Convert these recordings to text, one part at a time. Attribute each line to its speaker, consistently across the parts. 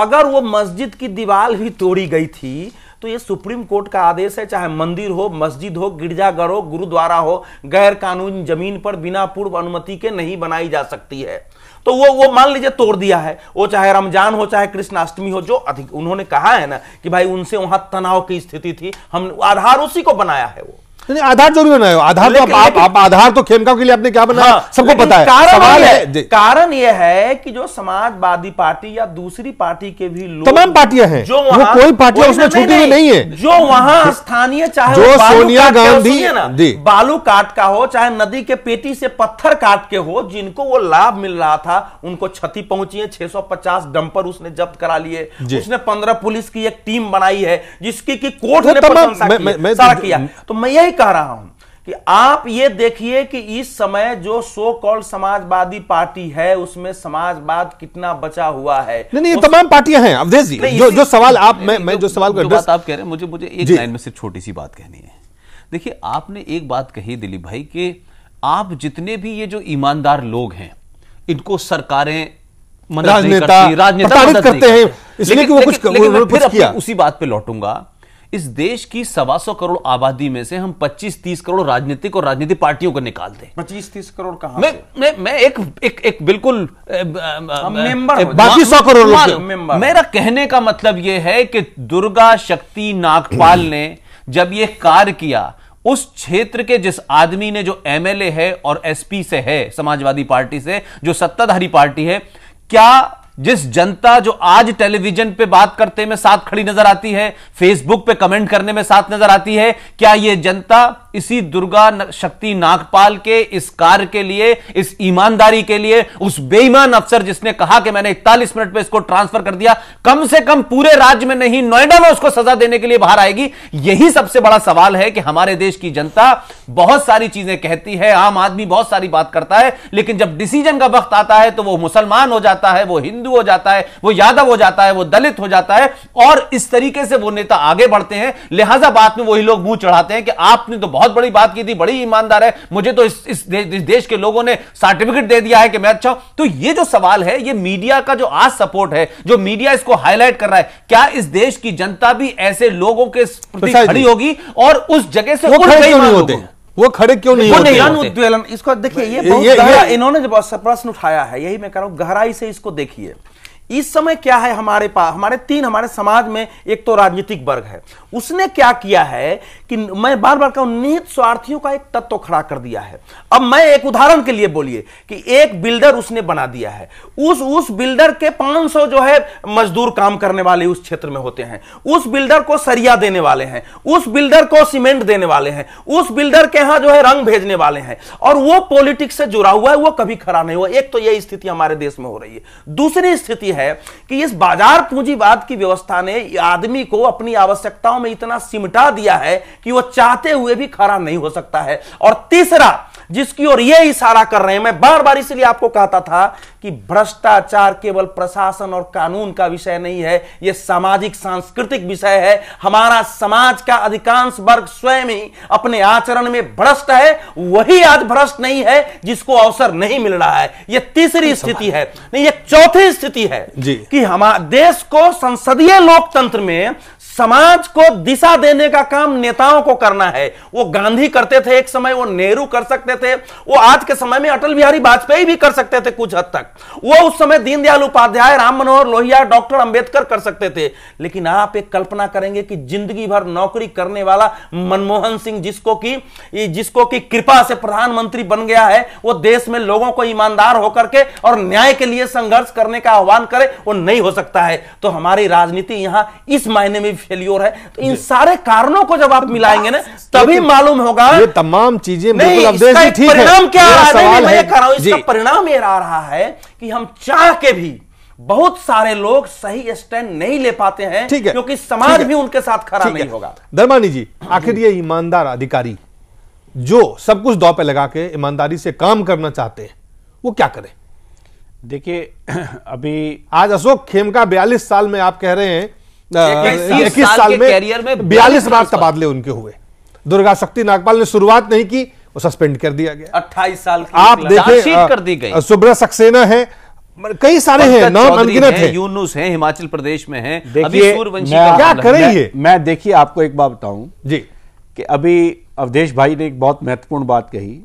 Speaker 1: अगर वो मस्जिद की दीवार भी तोड़ी गई थी तो ये सुप्रीम कोर्ट का आदेश है चाहे मंदिर हो मस्जिद हो गिरजाघर हो गुरुद्वारा हो गैर कानून जमीन पर बिना पूर्व अनुमति के नहीं बनाई जा सकती है तो वो वो मान लीजिए तोड़ दिया है वो चाहे रमजान हो चाहे कृष्णाष्टमी हो जो अधिक उन्होंने कहा है ना कि भाई उनसे वहां तनाव की स्थिति थी हम आधार उसी को बनाया है वो
Speaker 2: नहीं आधार जरूर बनाए आधार तो आप, आप, आप आधार तो खेमका के लिए आपने क्या बनाया हाँ,
Speaker 1: सबको पता है कारण सवाल है कारण यह है कि जो समाजवादी पार्टी या दूसरी पार्टी के भी लोग तमाम पार्टियां हैं जो वहां, वो कोई पार्टी उसमें छूटी नहीं, नहीं है जो वहां स्थानीय चाहे जो सोनिया गांधी बालू काट का हो चाहे नदी के पेटी से पत्थर काट के हो जिनको वो लाभ मिल रहा था उनको क्षति पहुंची है छह सौ पचास डंपर उसने जब्त करा लिए उसने पंद्रह पुलिस की एक टीम बनाई है जिसकी की कोर्ट ने प्रशंसा किया तो मैं यही ही कह रहा हूं कि आप ये देखिए कि इस समय जो सो कॉल्ड समाजवादी पार्टी है उसमें समाजवाद कितना बचा हुआ है नहीं नहीं ये तमाम
Speaker 2: पार्टियां हैं अवधेश जी जो जो सवाल आप मैं
Speaker 3: मैं जो सवाल कर बात आप कह रहे हैं मुझे मुझे एक लाइन में सिर्फ छोटी सी बात कहनी है देखिए आपने एक बात कही दिलीप भाई कि आप जितने भी ये जो ईमानदार लोग हैं इनको सरकारें राजनेता राजनेता करते हैं इसलिए कि वो कुछ फिर उसी बात पे लौटूंगा इस देश की सवा सौ करोड़ आबादी में से हम 25-30 करोड़ राजनीतिक और राजनीतिक पार्टियों को निकाल दें
Speaker 1: 25-30 करोड़
Speaker 3: कहा मैं, मैं मैं एक एक एक बिल्कुल मेंबर बाकी सौ करोड़ मेरा कहने का मतलब यह है कि दुर्गा शक्ति नागपाल ने जब ये कार्य किया उस क्षेत्र के जिस आदमी ने जो एमएलए है और एसपी से है समाजवादी पार्टी से जो सत्ताधारी पार्टी है क्या जिस जनता जो आज टेलीविजन पे बात करते में साथ खड़ी नजर आती है फेसबुक पे कमेंट करने में साथ नजर आती है क्या यह जनता इसी दुर्गा शक्ति नागपाल के इस कार्य के लिए इस ईमानदारी के लिए उस बेईमान अफसर जिसने कहा कि मैंने इकतालीस मिनट में इसको ट्रांसफर कर दिया कम से कम पूरे राज्य में नहीं नोएडा में उसको सजा देने के लिए बाहर आएगी यही सबसे बड़ा सवाल है कि हमारे देश की जनता बहुत सारी चीजें कहती है आम आदमी बहुत सारी बात करता है लेकिन जब डिसीजन का वक्त आता है तो वो मुसलमान हो जाता है वो हिंदू हो जाता है वो यादव हो जाता है वो दलित हो जाता है और इस तरीके से वो नेता आगे बढ़ते हैं लिहाजा बात में वही लोग मुंह चढ़ाते हैं कि आपने तो बहुत बहुत बड़ी बात की थी बड़ी ईमानदार है मुझे तो इस, इस, देश के लोगों ने सर्टिफिकेट दे दिया है कि मैं अच्छा तो ये जो सवाल है ये मीडिया का जो आज सपोर्ट है जो मीडिया इसको हाईलाइट कर रहा है क्या इस देश की जनता भी ऐसे लोगों के प्रति खड़ी होगी और उस जगह से होते हैं वो खड़े क्यों नहीं होते नहीं उद्वेलन इसको देखिए ये, ये, ये, ये
Speaker 1: इन्होंने जब प्रश्न उठाया है यही मैं कह रहा हूं गहराई से इसको देखिए इस समय क्या है हमारे पास हमारे तीन हमारे समाज में एक तो राजनीतिक वर्ग है उसने क्या किया है कि मैं बार बार कहूं निहित स्वार्थियों का एक तत्व खड़ा कर दिया है अब मैं एक उदाहरण के लिए बोलिए कि एक बिल्डर उसने बना दिया है उस उस बिल्डर के 500 जो है मजदूर काम करने वाले उस क्षेत्र में होते हैं उस बिल्डर को सरिया देने वाले हैं उस बिल्डर को सीमेंट देने वाले हैं उस बिल्डर के यहां जो है रंग भेजने वाले हैं और वो पॉलिटिक्स से जुड़ा हुआ है वो कभी खड़ा नहीं हुआ एक तो यह स्थिति हमारे देश में हो रही है दूसरी स्थिति है है कि इस बाजार पूंजीवाद की व्यवस्था ने आदमी को अपनी आवश्यकताओं में इतना सिमटा दिया है कि वह चाहते हुए भी खड़ा नहीं हो सकता है और तीसरा जिसकी ओर यह इशारा कर रहे हैं मैं बार बार इसलिए आपको कहता था कि भ्रष्टाचार केवल प्रशासन और कानून का विषय नहीं है यह सामाजिक सांस्कृतिक विषय है हमारा समाज का अधिकांश वर्ग स्वयं ही अपने आचरण में भ्रष्ट है वही आज भ्रष्ट नहीं है जिसको अवसर नहीं मिल रहा है यह तीसरी स्थिति है नहीं यह चौथी स्थिति है कि हमारे देश को संसदीय लोकतंत्र में समाज को दिशा देने का काम नेताओं को करना है वो गांधी करते थे एक समय वो नेहरू कर सकते थे वो आज के समय में अटल बिहारी वाजपेयी भी कर सकते थे कुछ हद तक वो उस समय दीनदयाल उपाध्याय राम मनोहर लोहिया डॉक्टर अंबेडकर कर सकते थे लेकिन आप एक कल्पना करेंगे कि जिंदगी भर नौकरी करने वाला मनमोहन सिंह जिसको की जिसको की कृपा से प्रधानमंत्री बन गया है वो देश में लोगों को ईमानदार होकर के और न्याय के लिए संघर्ष करने का आह्वान करे वो नहीं हो सकता है तो हमारी राजनीति यहां इस मायने में फेलियोर है तो इन सारे कारणों को जब आप तो मिलाएंगे ना तभी मालूम होगा ये
Speaker 2: तमाम चीजें परिणाम क्या रहा है इसका
Speaker 1: परिणाम ये आ रहा है कि हम चाह के भी बहुत सारे लोग सही स्टैंड नहीं ले पाते हैं ठीक है क्योंकि समाज भी उनके साथ खड़ा नहीं होगा धर्मानी जी आखिर
Speaker 2: ये ईमानदार अधिकारी जो सब कुछ दौ पे लगा के ईमानदारी से काम करना चाहते हैं वो क्या करें देखिए अभी आज अशोक खेमका बयालीस साल में आप कह रहे हैं इक्कीस साल में में बयालीस बार तबादले उनके हुए दुर्गा शक्ति नागपाल ने शुरुआत नहीं की वो सस्पेंड कर दिया गया
Speaker 3: अट्ठाईस साल आप देखे कर दी गई
Speaker 2: सुब्रत सक्सेना है कई सारे
Speaker 4: हैं नाम अनगिनत हैं
Speaker 3: यूनुस हैं हिमाचल प्रदेश में हैं देखिए क्या करें
Speaker 4: मैं देखिए आपको एक बात बताऊं जी कि अभी अवधेश भाई ने एक बहुत महत्वपूर्ण बात कही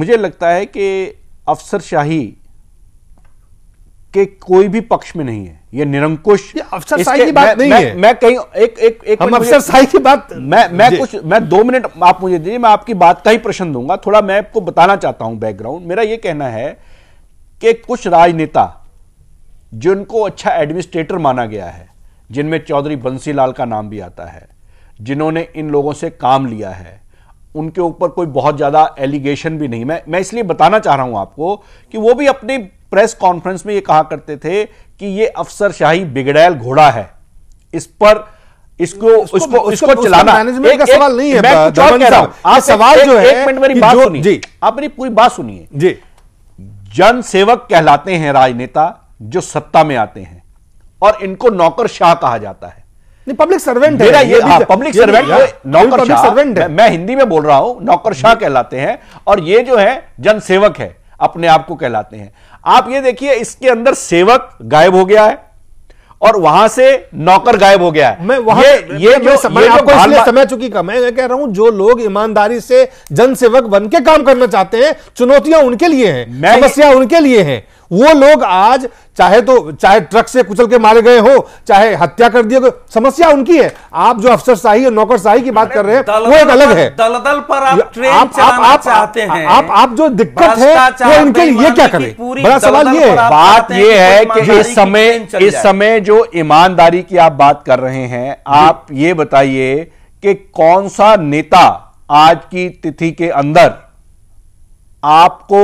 Speaker 4: मुझे लगता है कि अफसरशाही के कोई भी पक्ष में नहीं है ये निरंकुश अफसर शाही की बात नहीं मैं, है मैं कहीं एक एक एक हम अफसर शाही की बात मैं मैं कुछ मैं दो मिनट आप मुझे दीजिए मैं आपकी बात का ही प्रश्न दूंगा थोड़ा मैं आपको बताना चाहता हूं बैकग्राउंड मेरा ये कहना है कि कुछ राजनेता जिनको अच्छा एडमिनिस्ट्रेटर माना गया है जिनमें चौधरी बंसीलाल का नाम भी आता है जिन्होंने इन लोगों से काम लिया है उनके ऊपर कोई बहुत ज़्यादा एलिगेशन भी नहीं मैं मैं इसलिए बताना चाह रहा हूं आपको कि वो भी अपनी प्रेस कॉन्फ्रेंस में ये कहा करते थे कि ये अफसरशाही बिगड़ैल घोड़ा है इस पर इसको इसको इसको, उसको, चलाना मैनेजमेंट का सवाल नहीं है मैं कुछ और कह रहा हूं आप सवाल जो है एक मिनट मेरी बात सुनिए आप मेरी पूरी बात सुनिए जी जन सेवक कहलाते हैं राजनेता जो सत्ता में आते हैं और इनको नौकर शाह कहा जाता है
Speaker 2: नहीं पब्लिक सर्वेंट है ये, ये पब्लिक हाँ, सर्वेंट
Speaker 4: नौकर शाह मैं हिंदी में बोल रहा हूं नौकर शाह कहलाते हैं और ये जो है जन सेवक है अपने आप को कहलाते हैं आप ये देखिए इसके अंदर सेवक गायब हो गया है और वहां
Speaker 2: से नौकर गायब हो गया है
Speaker 4: मैं वहां ये, ये ये मैं, जो, समय, ये जो समय
Speaker 2: चुकी का मैं कह रहा हूं जो लोग ईमानदारी से जनसेवक बन के काम करना चाहते हैं चुनौतियां उनके लिए हैं समस्या उनके लिए हैं वो लोग आज चाहे तो चाहे ट्रक से कुचल के मारे गए हो चाहे हत्या कर दिए समस्या उनकी है आप जो अफसर शाही और शाही की बात कर रहे
Speaker 1: हैं वो एक अलग है दलदल पर आप ट्रेन आप आप आप चाहते हैं आप
Speaker 2: आप जो दिक्कत है वो उनके लिए क्या करें
Speaker 4: बड़ा सवाल ये है बात ये है कि इस समय इस समय जो ईमानदारी की आप बात कर रहे हैं आप ये बताइए कि कौन सा नेता आज की तिथि के अंदर आपको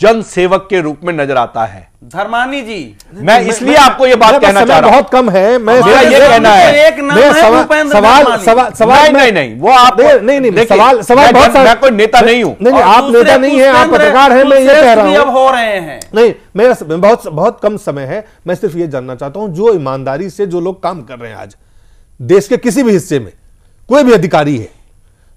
Speaker 4: जनसेवक के रूप में नजर आता है
Speaker 1: धर्मानी जी मैं इसलिए आपको ये बात कहना चाह रहा हूँ बहुत कम है मैं मेरा ये कहना है एक नाम सवा, है सवाल सवाल सवाल
Speaker 4: नहीं नहीं
Speaker 2: वो आप नहीं नहीं सवाल सवाल बहुत सारे मैं कोई नेता नहीं हूं नहीं आप नेता नहीं है आप पत्रकार हैं मैं ये कह रहा हूं अब हो रहे हैं नहीं मेरा बहुत बहुत कम समय है मैं सिर्फ ये जानना चाहता हूं जो ईमानदारी से जो लोग काम कर रहे हैं आज देश के किसी भी हिस्से में कोई भी अधिकारी है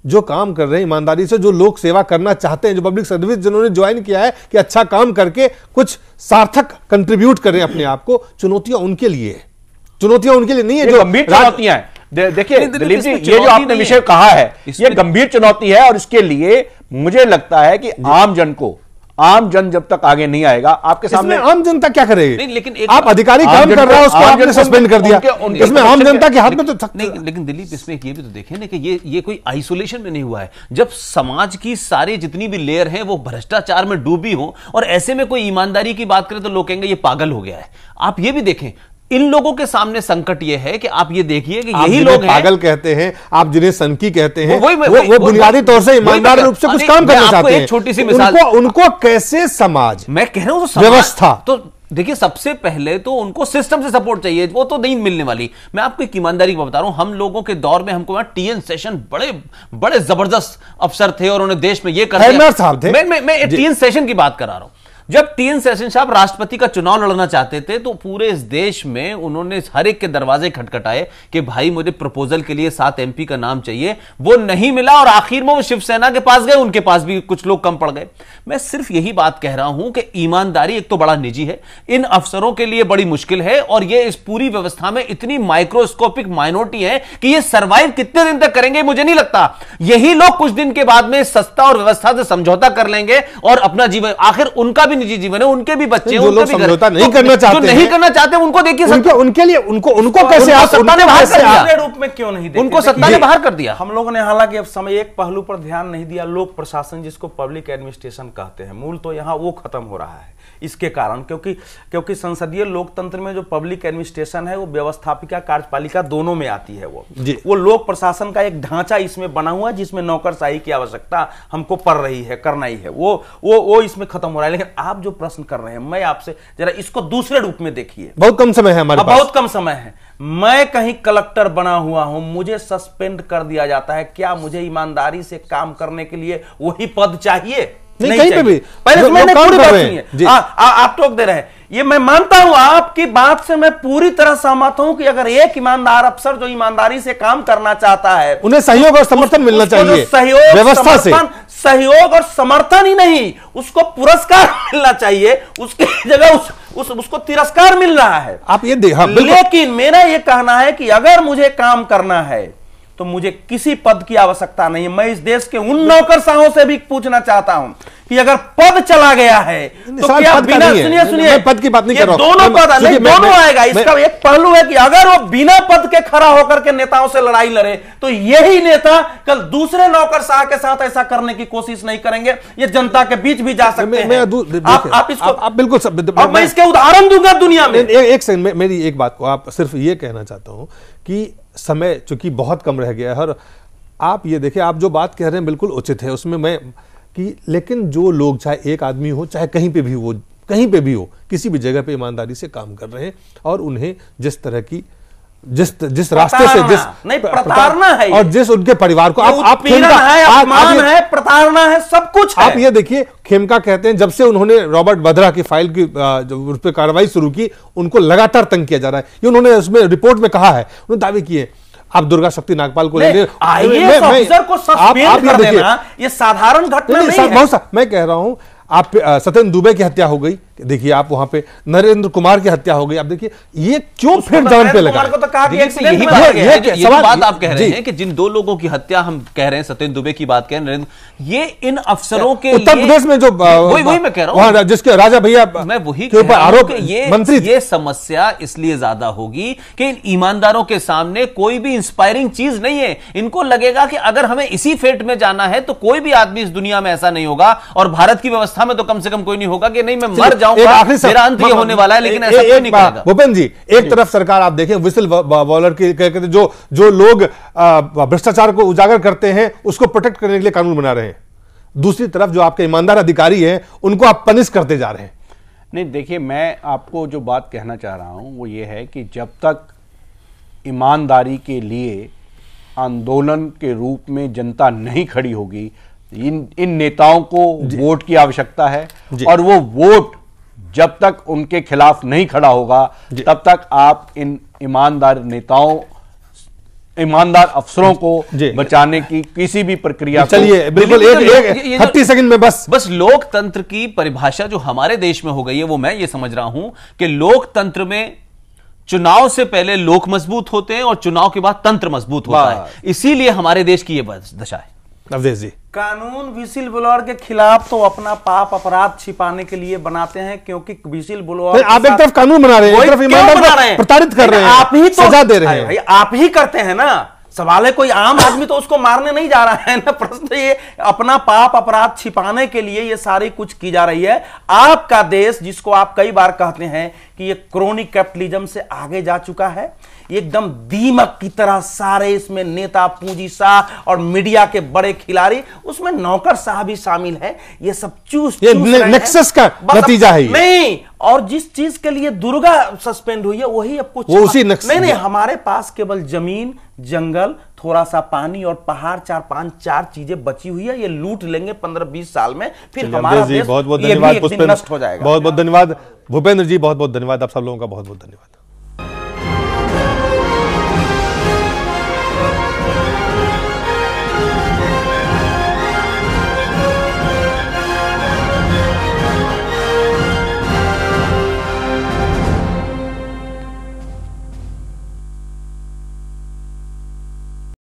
Speaker 2: जो काम कर रहे हैं ईमानदारी से जो लोग सेवा करना चाहते हैं जो पब्लिक सर्विस जिन्होंने ज्वाइन किया है कि अच्छा काम करके कुछ सार्थक कंट्रीब्यूट करें अपने आप को चुनौतियां उनके लिए चुनौतियां उनके लिए नहीं है जो गंभीर चुनौतियां हैं
Speaker 4: देखिए दिलीप जी ये जो आपने विषय कहा है ये गंभीर चुनौती है और इसके लिए मुझे लगता है कि आम जन को आम जन जब तक आगे नहीं आएगा आपके सामने आम जनता क्या करेगी नहीं
Speaker 3: लेकिन एक आप अधिकारी काम कर रहा है उसको आपने सस्पेंड कर दिया इसमें आम जनता के हाथ में तो नहीं लेकिन दिलीप इसमें ये भी तो देखें ना कि ये ये कोई आइसोलेशन में नहीं हुआ है जब समाज की सारी जितनी भी लेयर है वो भ्रष्टाचार में डूबी हो और ऐसे में कोई ईमानदारी की बात करें तो लोग कहेंगे ये पागल हो गया है आप ये भी देखें इन लोगों के सामने संकट ये है कि आप ये देखिए कि यही लोग पागल
Speaker 2: कहते हैं आप जिन्हें सनकी कहते हैं वो, वो, वो, बुनियादी तौर से ईमानदार रूप से कुछ काम करना चाहते हैं छोटी सी मिसाल उनको, उनको कैसे समाज
Speaker 3: मैं कह रहा हूं व्यवस्था तो देखिए सबसे पहले तो उनको सिस्टम से सपोर्ट चाहिए वो तो नहीं मिलने वाली मैं आपको एक ईमानदारी को बता रहा हूं हम लोगों के दौर में हमको टीएन सेशन बड़े बड़े जबरदस्त अफसर थे और उन्होंने देश में ये कर मैं मैं, मैं टीएन सेशन की बात करा रहा हूं जब टी एन सेशन साहब राष्ट्रपति का चुनाव लड़ना चाहते थे तो पूरे इस देश में उन्होंने हर एक के दरवाजे खटखटाए कि भाई मुझे प्रपोजल के लिए सात एमपी का नाम चाहिए वो नहीं मिला और आखिर में वो शिवसेना के पास गए उनके पास भी कुछ लोग कम पड़ गए मैं सिर्फ यही बात कह रहा हूं कि ईमानदारी एक तो बड़ा निजी है इन अफसरों के लिए बड़ी मुश्किल है और ये इस पूरी व्यवस्था में इतनी माइक्रोस्कोपिक माइनोरिटी है कि ये सर्वाइव कितने दिन तक करेंगे मुझे नहीं लगता यही लोग कुछ दिन के बाद में सस्ता और व्यवस्था से समझौता कर लेंगे और अपना जीवन आखिर उनका भी निजी जीवन है उनके भी बच्चे हैं उनके भी नहीं तो करना चाहते जो नहीं करना चाहते उनको देखिए उनके
Speaker 2: उनके लिए उनको उनको कैसे आप सत्ता ने बाहर कर दिया रूप
Speaker 1: में क्यों नहीं उनको
Speaker 3: सत्ता ने बाहर कर दिया हम
Speaker 1: लोगों ने हालांकि अब समय एक पहलू पर ध्यान नहीं दिया लोक प्रशासन जिसको पब्लिक एडमिनिस्ट्रेशन कहते हैं मूल तो यहाँ वो खत्म हो रहा है इसके कारण क्योंकि क्योंकि संसदीय लोकतंत्र में जो पब्लिक एडमिनिस्ट्रेशन है वो व्यवस्थापिका कार्यपालिका दोनों में आती है वो वो लोक प्रशासन का एक ढांचा इसमें बना हुआ जिसमें नौकरशाही की आवश्यकता हमको पड़ रही है करना ही है वो वो वो इसमें खत्म हो रहा है लेकिन आप जो प्रश्न कर रहे हैं मैं आपसे जरा इसको दूसरे रूप में देखिए
Speaker 2: बहुत कम समय है हमारे हाँ, पास बहुत
Speaker 1: कम समय है मैं कहीं कलेक्टर बना हुआ हूं मुझे सस्पेंड कर दिया जाता है क्या मुझे ईमानदारी से काम करने के लिए वही पद चाहिए नहीं, नहीं कहीं पे भी पहले तो मैंने हाँ, आप टोक दे रहे हैं ये मैं मानता हूं आपकी बात से मैं पूरी तरह सहमत हूं कि अगर एक ईमानदार अफसर जो ईमानदारी से काम करना चाहता है उन्हें सहयोग और समर्थन मिलना चाहिए सहयोग व्यवस्था से सहयोग और समर्थन ही नहीं उसको पुरस्कार मिलना चाहिए उसकी जगह उस, उस उसको तिरस्कार मिल रहा है आप ये देखा हाँ, लेकिन मेरा ये कहना है कि अगर मुझे काम करना है तो मुझे किसी पद की आवश्यकता नहीं मैं इस देश के उन नौकरशाहों से भी पूछना चाहता हूं कि अगर पद चला गया है तो क्या बिना सुनिए सुनिए पद की बात नहीं कर रहा दोनों पद नहीं दोनों आएगा इसका एक पहलू है कि अगर वो बिना पद के खड़ा होकर के नेताओं से लड़ाई लड़े तो यही नेता कल दूसरे नौकर शाह के साथ ऐसा करने की कोशिश नहीं करेंगे ये जनता के बीच भी जा सकते हैं आप इसको आप बिल्कुल मैं इसके उदाहरण दूंगा दुनिया में
Speaker 2: एक सेकंड मेरी एक बात को आप सिर्फ ये कहना चाहता हूं कि समय चूंकि बहुत कम रह गया है और आप ये देखिए आप जो बात कह रहे हैं बिल्कुल उचित है उसमें मैं कि लेकिन जो लोग चाहे एक आदमी हो चाहे कहीं पे भी हो कहीं पे भी हो किसी भी जगह पे ईमानदारी से काम कर रहे हैं और उन्हें जिस तरह की जिस जिस रास्ते से जिस नहीं प्रताड़ना है और जिस उनके परिवार को आप आप खेमका है अपमान है प्रताड़ना है सब कुछ आप ये देखिए खेमका कहते हैं जब से उन्होंने रॉबर्ट बद्रा की फाइल की उस पर कार्रवाई शुरू की उनको लगातार तंग किया जा रहा है ये उन्होंने उसमें रिपोर्ट में कहा है उन्होंने दावे किए आप दुर्गा शक्ति नागपाल को ले लें ऑफिसर को सस्पेंड कर देना
Speaker 1: ये साधारण घटना नहीं है
Speaker 2: मैं कह रहा हूं आप सत्यन दुबे की हत्या हो गई देखिए आप वहां पे नरेंद्र कुमार की हत्या हो गई आप देखिए ये क्यों फिर जान पे लगा तो, तो बात, आप कह रहे हैं
Speaker 3: कि जिन दो लोगों की हत्या हम कह रहे हैं सत्यन दुबे की बात कह रहे हैं नरेंद्र ये इन अफसरों के उत्तर प्रदेश में जो वही वही मैं कह रहा हूँ जिसके राजा भैया मैं वही आरोप ये मंत्री ये समस्या इसलिए ज्यादा होगी कि इन ईमानदारों के सामने कोई भी इंस्पायरिंग चीज नहीं है इनको लगेगा कि अगर हमें इसी फेट में जाना है तो कोई भी आदमी इस दुनिया में ऐसा नहीं होगा और भारत की व्यवस्था अवस्था में तो कम से कम कोई नहीं होगा कि नहीं मैं मर जाऊंगा अंत ये होने वाला है लेकिन ऐसा कोई नहीं करेगा
Speaker 2: भूपेन्द्र जी एक तरफ सरकार आप देखें विसल बॉलर की जो जो लोग भ्रष्टाचार को उजागर करते हैं उसको प्रोटेक्ट करने के लिए कानून बना रहे हैं दूसरी तरफ जो आपके ईमानदार अधिकारी हैं उनको आप पनिश करते जा रहे हैं
Speaker 4: नहीं देखिए मैं आपको जो बात कहना चाह रहा हूं वो ये है कि जब तक ईमानदारी के लिए आंदोलन के रूप में जनता नहीं खड़ी होगी इन इन नेताओं को वोट की आवश्यकता है और वो वोट जब तक उनके खिलाफ नहीं खड़ा होगा तब तक आप इन ईमानदार नेताओं ईमानदार अफसरों को बचाने की
Speaker 3: किसी भी प्रक्रिया चलिए बिल्कुल एक तो एक सेकंड में बस बस लोकतंत्र की परिभाषा जो हमारे देश में हो गई है वो मैं ये समझ रहा हूं कि लोकतंत्र में चुनाव से पहले लोक मजबूत होते हैं और चुनाव के बाद तंत्र मजबूत होता है इसीलिए हमारे देश की यह दशा है जी
Speaker 1: कानून विसिल ब्लोअर के खिलाफ तो अपना पाप अपराध छिपाने के लिए बनाते हैं क्योंकि विसिल ब्लोअर आप एक तरफ कानून बना रहे हैं एक तरफ प्रताड़ित कर रहे हैं आप ही तो सजा दे रहे हैं आप ही करते हैं ना सवाल है कोई आम आदमी तो उसको मारने नहीं जा रहा है ना प्रश्न ये अपना पाप अपराध छिपाने के लिए ये सारी कुछ की जा रही है आपका देश जिसको आप कई बार कहते हैं कि ये क्रोनिक कैपिटलिज्म से आगे जा चुका है एकदम दीमक की तरह सारे इसमें नेता पूंजी शाह और मीडिया के बड़े खिलाड़ी उसमें नौकर शाह भी शामिल है ये सब चूस ये नेक्सस का नतीजा है नहीं और जिस चीज के लिए दुर्गा सस्पेंड हुई है वही अब कुछ वो उसी नहीं नहीं हमारे पास केवल जमीन जंगल थोड़ा सा पानी और पहाड़ चार पांच चार चीजें बची हुई है ये लूट लेंगे पंद्रह बीस साल में फिर हमारा देश बहुत बहुत धन्यवाद बहुत
Speaker 2: बहुत धन्यवाद भूपेंद्र जी बहुत बहुत धन्यवाद आप सब लोगों का बहुत बहुत धन्यवाद